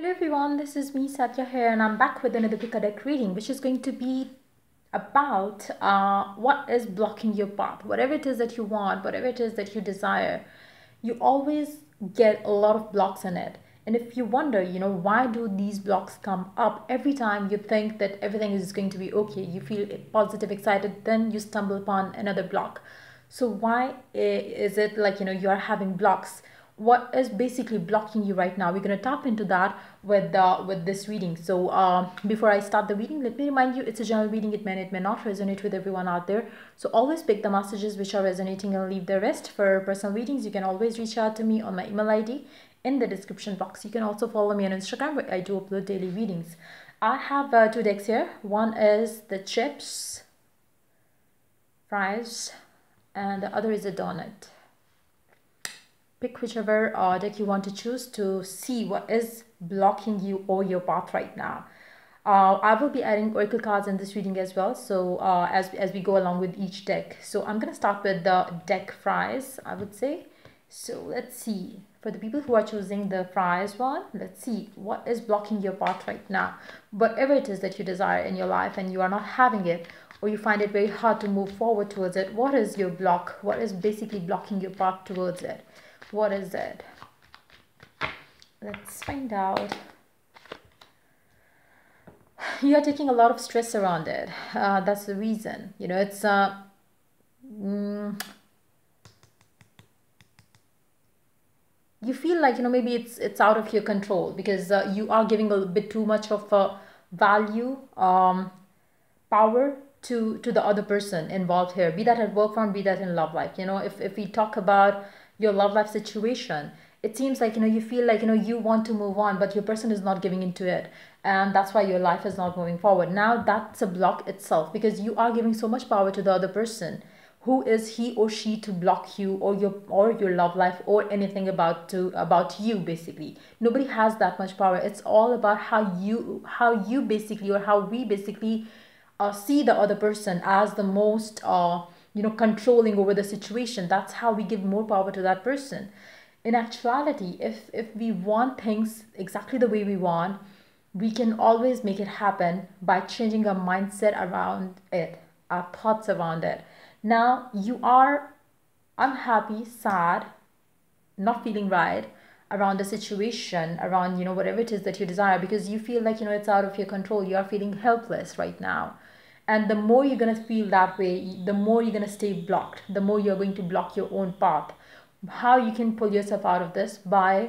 Hello everyone, this is me Satya here and I'm back with another Picker deck reading which is going to be about uh, what is blocking your path. Whatever it is that you want, whatever it is that you desire, you always get a lot of blocks in it. And if you wonder, you know, why do these blocks come up every time you think that everything is going to be okay, you feel positive, excited, then you stumble upon another block. So why is it like, you know, you're having blocks? what is basically blocking you right now we're going to tap into that with uh, with this reading so um, before i start the reading let me remind you it's a general reading it may it may not resonate with everyone out there so always pick the messages which are resonating and leave the rest for personal readings you can always reach out to me on my email id in the description box you can also follow me on instagram where i do upload daily readings i have uh, two decks here one is the chips fries and the other is a donut pick whichever uh, deck you want to choose to see what is blocking you or your path right now. Uh, I will be adding oracle cards in this reading as well, so uh, as, as we go along with each deck. So I'm going to start with the deck fries, I would say. So let's see. For the people who are choosing the fries one, let's see what is blocking your path right now. Whatever it is that you desire in your life and you are not having it, or you find it very hard to move forward towards it, what is your block? What is basically blocking your path towards it? what is it let's find out you're taking a lot of stress around it uh, that's the reason you know it's uh, mm, you feel like you know maybe it's it's out of your control because uh, you are giving a bit too much of a uh, value um, power to to the other person involved here be that at work form be that in love life you know if if we talk about your love life situation it seems like you know you feel like you know you want to move on but your person is not giving into it and that's why your life is not moving forward now that's a block itself because you are giving so much power to the other person who is he or she to block you or your or your love life or anything about to about you basically nobody has that much power it's all about how you how you basically or how we basically uh, see the other person as the most uh, you know controlling over the situation that's how we give more power to that person in actuality if if we want things exactly the way we want we can always make it happen by changing our mindset around it our thoughts around it now you are unhappy sad not feeling right around the situation around you know whatever it is that you desire because you feel like you know it's out of your control you are feeling helpless right now and the more you're going to feel that way the more you're going to stay blocked the more you're going to block your own path how you can pull yourself out of this by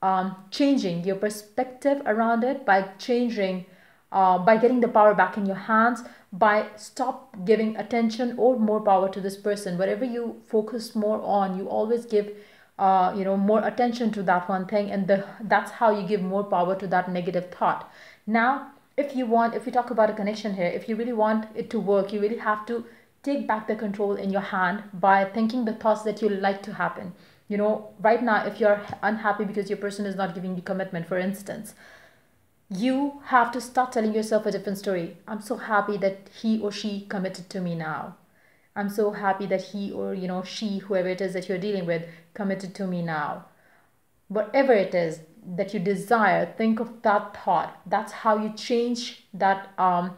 um, changing your perspective around it by changing uh, by getting the power back in your hands by stop giving attention or more power to this person whatever you focus more on you always give uh, you know more attention to that one thing and the, that's how you give more power to that negative thought now if you want, if we talk about a connection here, if you really want it to work, you really have to take back the control in your hand by thinking the thoughts that you like to happen. You know, right now, if you're unhappy because your person is not giving you commitment, for instance, you have to start telling yourself a different story. I'm so happy that he or she committed to me now. I'm so happy that he or you know she, whoever it is that you're dealing with, committed to me now. Whatever it is, that you desire think of that thought that's how you change that um,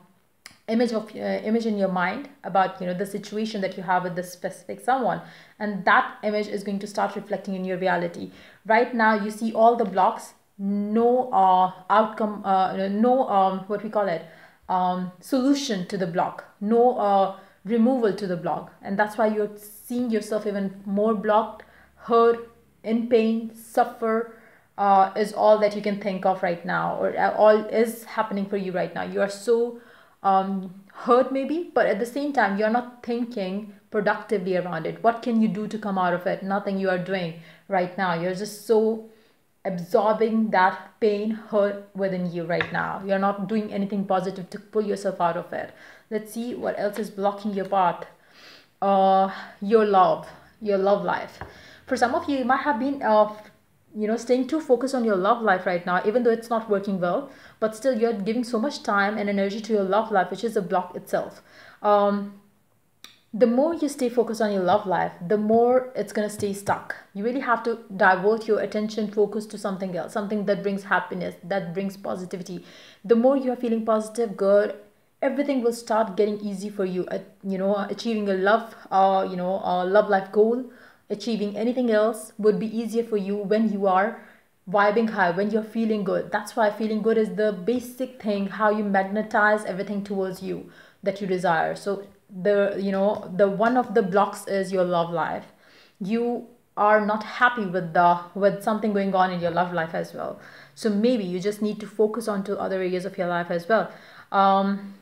image of uh, image in your mind about you know the situation that you have with this specific someone and that image is going to start reflecting in your reality right now you see all the blocks no uh, outcome uh, no um, what we call it um, solution to the block no uh, removal to the block and that's why you're seeing yourself even more blocked hurt in pain suffer uh, is all that you can think of right now or uh, all is happening for you right now you are so um, hurt maybe but at the same time you're not thinking productively around it what can you do to come out of it nothing you are doing right now you're just so absorbing that pain hurt within you right now you're not doing anything positive to pull yourself out of it let's see what else is blocking your path uh, your love your love life for some of you it might have been uh, you know staying too focused on your love life right now even though it's not working well but still you're giving so much time and energy to your love life which is a block itself um, the more you stay focused on your love life the more it's going to stay stuck you really have to divert your attention focus to something else something that brings happiness that brings positivity the more you are feeling positive good everything will start getting easy for you At you know achieving a love uh, you know a uh, love life goal achieving anything else would be easier for you when you are vibing high, when you're feeling good. That's why feeling good is the basic thing, how you magnetize everything towards you that you desire. So the you know, the one of the blocks is your love life. You are not happy with the with something going on in your love life as well. So maybe you just need to focus on to other areas of your life as well. Um,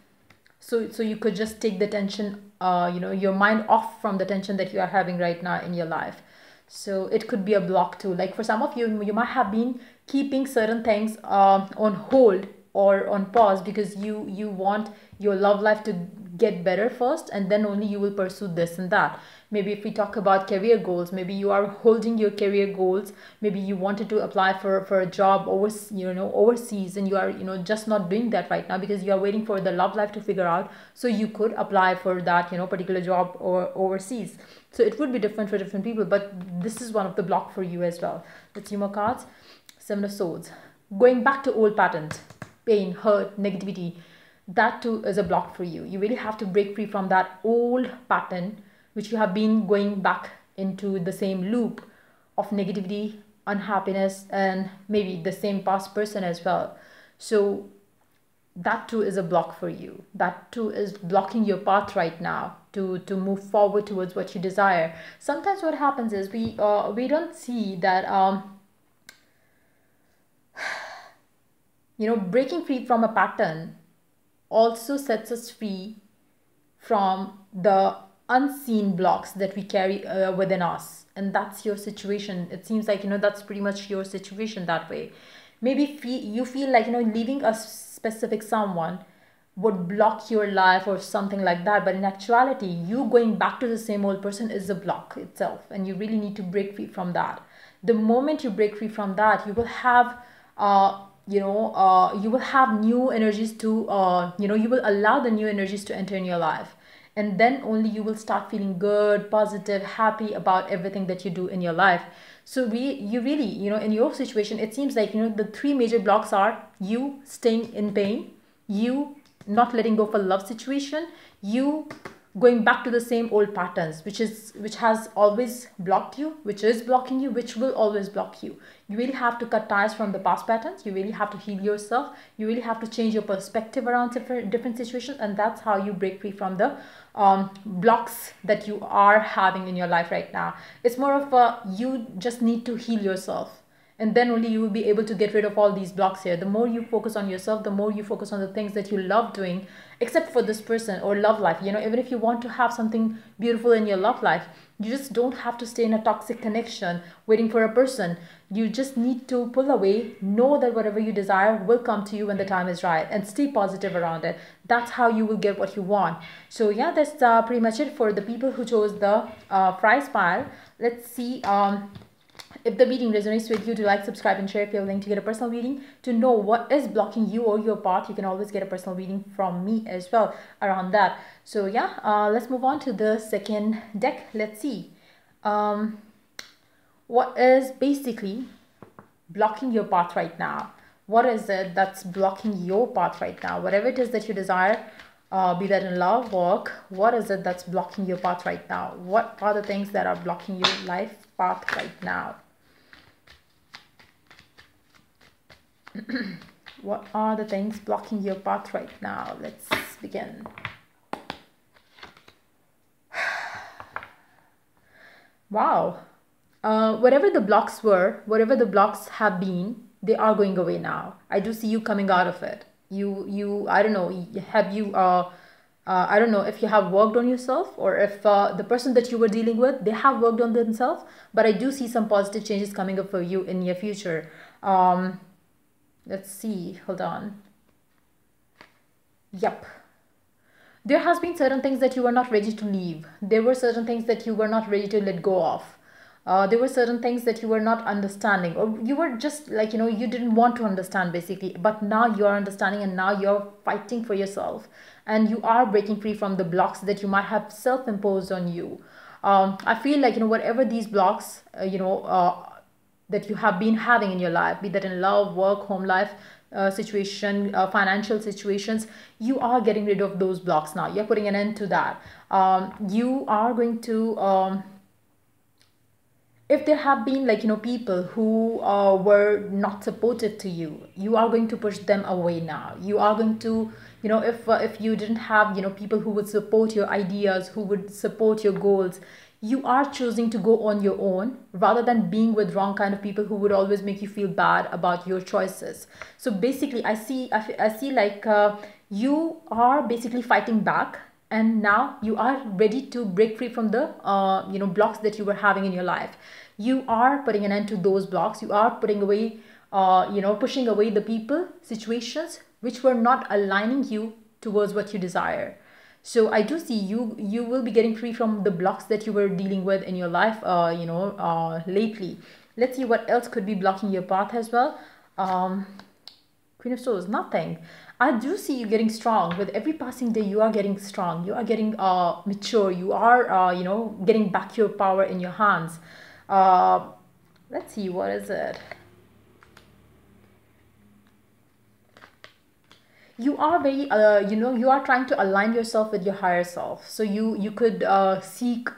so so you could just take the tension uh, you know your mind off from the tension that you are having right now in your life so it could be a block too like for some of you you might have been keeping certain things uh, on hold or on pause because you you want your love life to get better first and then only you will pursue this and that maybe if we talk about career goals maybe you are holding your career goals maybe you wanted to apply for for a job over you know overseas and you are you know just not doing that right now because you are waiting for the love life to figure out so you could apply for that you know particular job or overseas so it would be different for different people but this is one of the block for you as well the team of cards seven of swords going back to old patterns pain hurt negativity that too is a block for you you really have to break free from that old pattern which you have been going back into the same loop of negativity, unhappiness, and maybe the same past person as well. So that too is a block for you. That too is blocking your path right now to to move forward towards what you desire. Sometimes what happens is we uh, we don't see that um, you know breaking free from a pattern also sets us free from the unseen blocks that we carry uh, within us and that's your situation it seems like you know that's pretty much your situation that way maybe you feel like you know leaving a specific someone would block your life or something like that but in actuality you going back to the same old person is a block itself and you really need to break free from that the moment you break free from that you will have uh you know uh you will have new energies to uh you know you will allow the new energies to enter in your life and then only you will start feeling good positive happy about everything that you do in your life so we you really you know in your situation it seems like you know the three major blocks are you staying in pain you not letting go of a love situation you going back to the same old patterns which is which has always blocked you which is blocking you which will always block you you really have to cut ties from the past patterns you really have to heal yourself you really have to change your perspective around different different situations and that's how you break free from the um, blocks that you are having in your life right now it's more of a you just need to heal yourself and then only you will be able to get rid of all these blocks here the more you focus on yourself the more you focus on the things that you love doing except for this person or love life you know even if you want to have something beautiful in your love life you just don't have to stay in a toxic connection waiting for a person you just need to pull away know that whatever you desire will come to you when the time is right and stay positive around it that's how you will get what you want so yeah that's uh, pretty much it for the people who chose the uh, prize pile let's see um if the reading resonates with you, do like, subscribe, and share if you're willing to get a personal reading. To know what is blocking you or your path, you can always get a personal reading from me as well around that. So yeah, uh, let's move on to the second deck. Let's see um, what is basically blocking your path right now. What is it that's blocking your path right now? Whatever it is that you desire, uh, be that in love, work, what is it that's blocking your path right now? What are the things that are blocking your life path right now. what are the things blocking your path right now? Let's begin. wow. Uh, whatever the blocks were, whatever the blocks have been, they are going away now. I do see you coming out of it. You, you, I don't know, have you, uh, uh, I don't know if you have worked on yourself or if uh, the person that you were dealing with they have worked on themselves. But I do see some positive changes coming up for you in your future. Um, let's see. Hold on. Yep. There has been certain things that you were not ready to leave. There were certain things that you were not ready to let go of uh, there were certain things that you were not understanding or you were just like you know you didn't want to understand basically but now you are understanding and now you're fighting for yourself and you are breaking free from the blocks that you might have self-imposed on you um, i feel like you know whatever these blocks uh, you know uh, that you have been having in your life be that in love work home life uh, situation, uh, financial situations, you are getting rid of those blocks now. You're putting an end to that. Um, you are going to um, if there have been like you know people who uh, were not supportive to you you are going to push them away now you are going to you know if uh, if you didn't have you know people who would support your ideas who would support your goals you are choosing to go on your own rather than being with wrong kind of people who would always make you feel bad about your choices so basically i see i, I see like uh, you are basically fighting back and now you are ready to break free from the uh, you know blocks that you were having in your life you are putting an end to those blocks you are putting away uh, you know pushing away the people situations which were not aligning you towards what you desire so i do see you you will be getting free from the blocks that you were dealing with in your life uh, you know uh, lately let's see what else could be blocking your path as well um, queen of swords nothing I do see you getting strong with every passing day. You are getting strong. You are getting uh, mature. You are, uh, you know, getting back your power in your hands. Uh, let's see, what is it? You are very, uh, you know, you are trying to align yourself with your higher self. So you you could uh, seek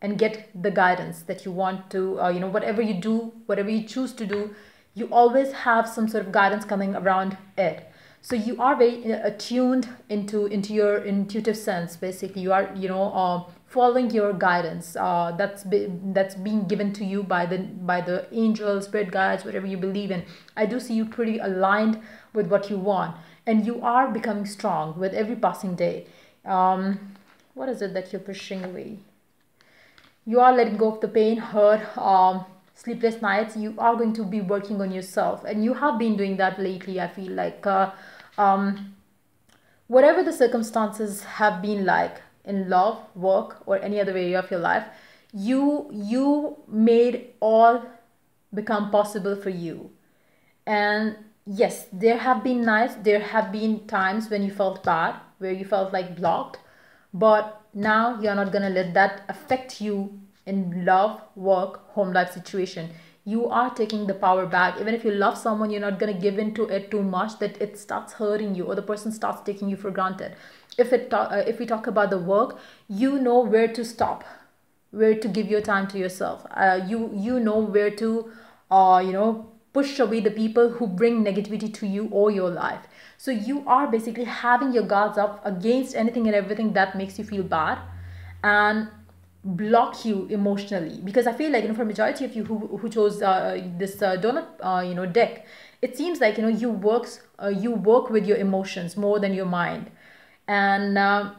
and get the guidance that you want to. Uh, you know, whatever you do, whatever you choose to do, you always have some sort of guidance coming around it so you are very uh, attuned into into your intuitive sense basically you are you know um, following your guidance uh, that's be, that's being given to you by the by the angels spirit guides whatever you believe in i do see you pretty aligned with what you want and you are becoming strong with every passing day um, what is it that you're pushing away you are letting go of the pain hurt um, sleepless nights you are going to be working on yourself and you have been doing that lately i feel like uh, um, whatever the circumstances have been like in love, work, or any other area of your life, you you made all become possible for you. And yes, there have been nights, there have been times when you felt bad, where you felt like blocked, but now you're not gonna let that affect you in love, work, home life situation you are taking the power back even if you love someone you're not going to give in to it too much that it starts hurting you or the person starts taking you for granted if it uh, if we talk about the work you know where to stop where to give your time to yourself uh, you you know where to uh, you know push away the people who bring negativity to you or your life so you are basically having your guards up against anything and everything that makes you feel bad and block you emotionally because i feel like you know for majority of you who who chose uh, this uh, donut uh, you know deck it seems like you know you works uh, you work with your emotions more than your mind and uh,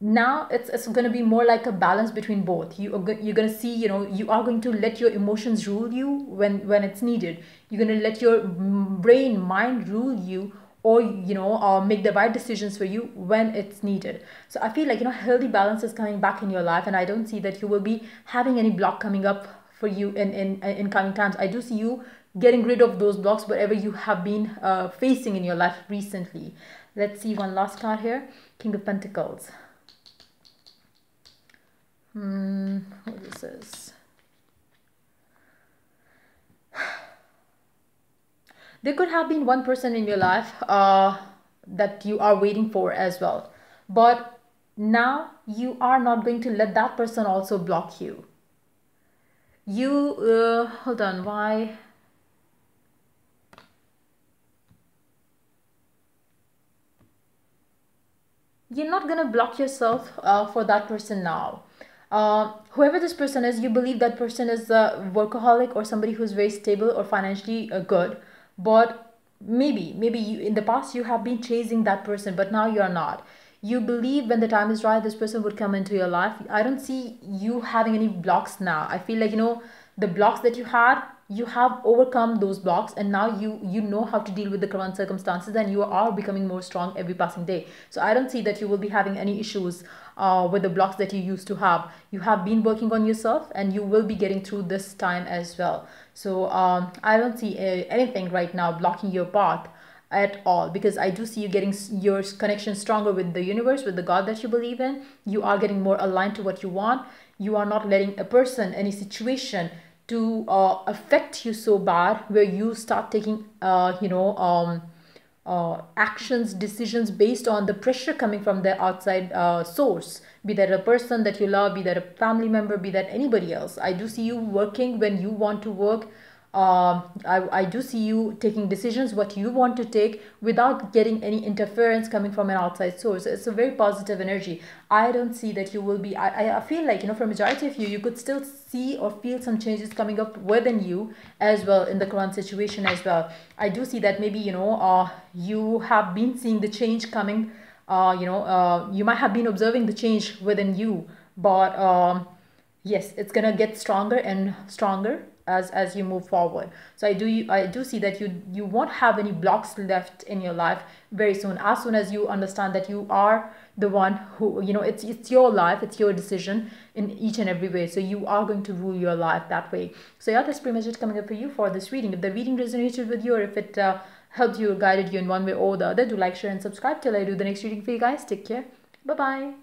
now it's it's going to be more like a balance between both you are you're going to see you know you are going to let your emotions rule you when when it's needed you're going to let your brain mind rule you or you know or make the right decisions for you when it's needed so i feel like you know healthy balance is coming back in your life and i don't see that you will be having any block coming up for you in in, in coming times i do see you getting rid of those blocks whatever you have been uh, facing in your life recently let's see one last card here king of pentacles hmm what is this there could have been one person in your life uh, that you are waiting for as well but now you are not going to let that person also block you you uh, hold on why you're not gonna block yourself uh, for that person now uh, whoever this person is, you believe that person is a workaholic or somebody who's very stable or financially uh, good but maybe maybe you, in the past you have been chasing that person but now you are not you believe when the time is right this person would come into your life i don't see you having any blocks now i feel like you know the blocks that you had you have overcome those blocks and now you you know how to deal with the current circumstances and you are becoming more strong every passing day so i don't see that you will be having any issues uh, with the blocks that you used to have you have been working on yourself and you will be getting through this time as well so um, i don't see a, uh, anything right now blocking your path at all because i do see you getting your connection stronger with the universe with the god that you believe in you are getting more aligned to what you want you are not letting a person any situation to uh, affect you so bad where you start taking uh, you know um, uh, actions, decisions based on the pressure coming from the outside uh, source, be that a person that you love, be that a family member, be that anybody else. I do see you working when you want to work um, I, I do see you taking decisions what you want to take without getting any interference coming from an outside source it's a very positive energy i don't see that you will be i, I feel like you know for majority of you you could still see or feel some changes coming up within you as well in the current situation as well i do see that maybe you know uh, you have been seeing the change coming uh, you know uh, you might have been observing the change within you but um, yes it's gonna get stronger and stronger as as you move forward so i do i do see that you you won't have any blocks left in your life very soon as soon as you understand that you are the one who you know it's it's your life it's your decision in each and every way so you are going to rule your life that way so yeah that's pretty much it coming up for you for this reading if the reading resonated with you or if it uh, helped you or guided you in one way or the other do like share and subscribe till i do the next reading for you guys take care bye bye